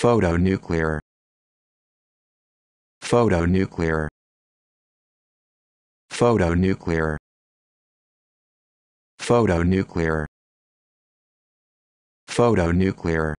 photonuclear photonuclear photonuclear photonuclear photonuclear